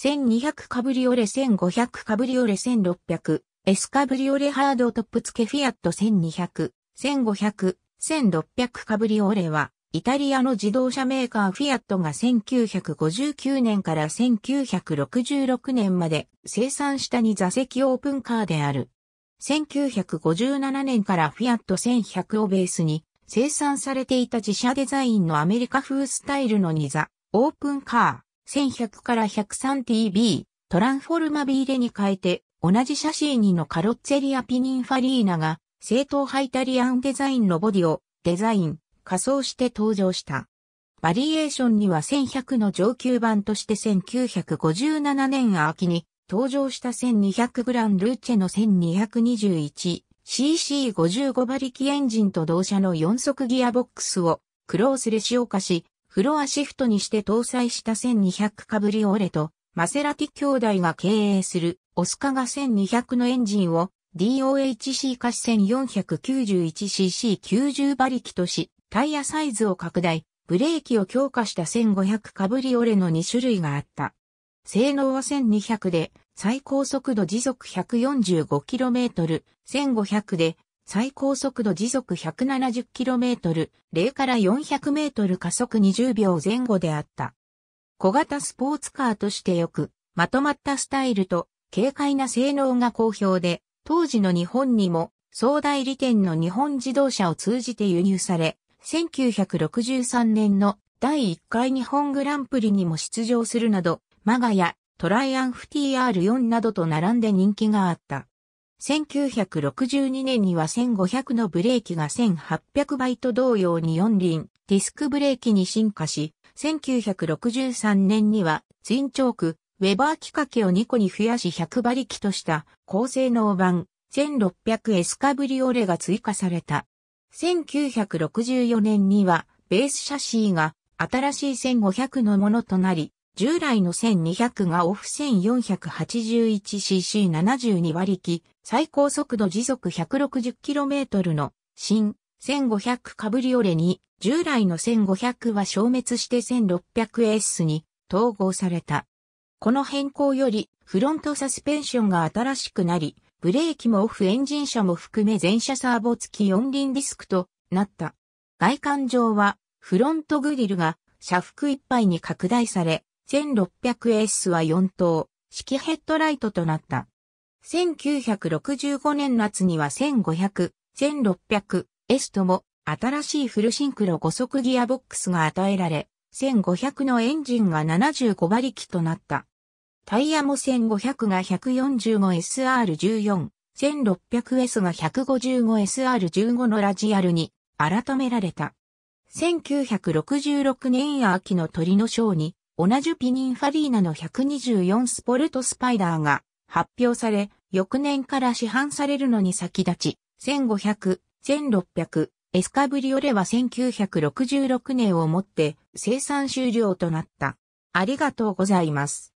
1200カブリオレ1500カブリオレ1600、S カブリオレハードトップ付けフィアット1200、1500、1600カブリオレは、イタリアの自動車メーカーフィアットが1959年から1966年まで生産した2座席オープンカーである。1957年からフィアット1100をベースに生産されていた自社デザインのアメリカ風スタイルの2座オープンカー。1100から 103TB、トランフォルマビーレに変えて、同じシャシーニのカロッツェリアピニンファリーナが、正統ハイタリアンデザインのボディをデザイン、仮装して登場した。バリエーションには1100の上級版として1957年秋に登場した1200グランルーチェの 1221cc55 馬力エンジンと同社の4速ギアボックスをクロースレ使用化し、フロアシフトにして搭載した1200カブリオレと、マセラティ兄弟が経営するオスカが1200のエンジンを DOHC 化し 1491cc90 馬力とし、タイヤサイズを拡大、ブレーキを強化した1500カブリオレの2種類があった。性能は1200で、最高速度時速 145km、1500で最高速度時速 170km、0から 400m 加速20秒前後であった。小型スポーツカーとしてよく、まとまったスタイルと、軽快な性能が好評で、当時の日本にも、総代理店の日本自動車を通じて輸入され、1963年の第1回日本グランプリにも出場するなど、マガやトライアンフ TR4 などと並んで人気があった。1962年には1500のブレーキが1800イト同様に4輪、ディスクブレーキに進化し、1963年にはツインチョーク、ウェバー機掛けを2個に増やし100馬力とした高性能版 1600S カブリオレが追加された。1964年にはベースシャシーが新しい1500のものとなり、従来の1200がオフ 1481cc72 馬力、最高速度時速 160km の新1500カブリオレに、従来の1500は消滅して 1600S に統合された。この変更より、フロントサスペンションが新しくなり、ブレーキもオフエンジン車も含め全車サーボ付き四輪ディスクとなった。外観上は、フロントグリルが車幅いっぱいに拡大され、1600S は4等式ヘッドライトとなった。1965年夏には1500、1600S とも新しいフルシンクロ5速ギアボックスが与えられ、1500のエンジンが75馬力となった。タイヤも1500が 145SR14、1600S が 155SR15 のラジアルに改められた。1966年秋の鳥のショーに同じピニンファリーナの124スポルトスパイダーが発表され、翌年から市販されるのに先立ち、1500、1600、エスカブリオレは1966年をもって生産終了となった。ありがとうございます。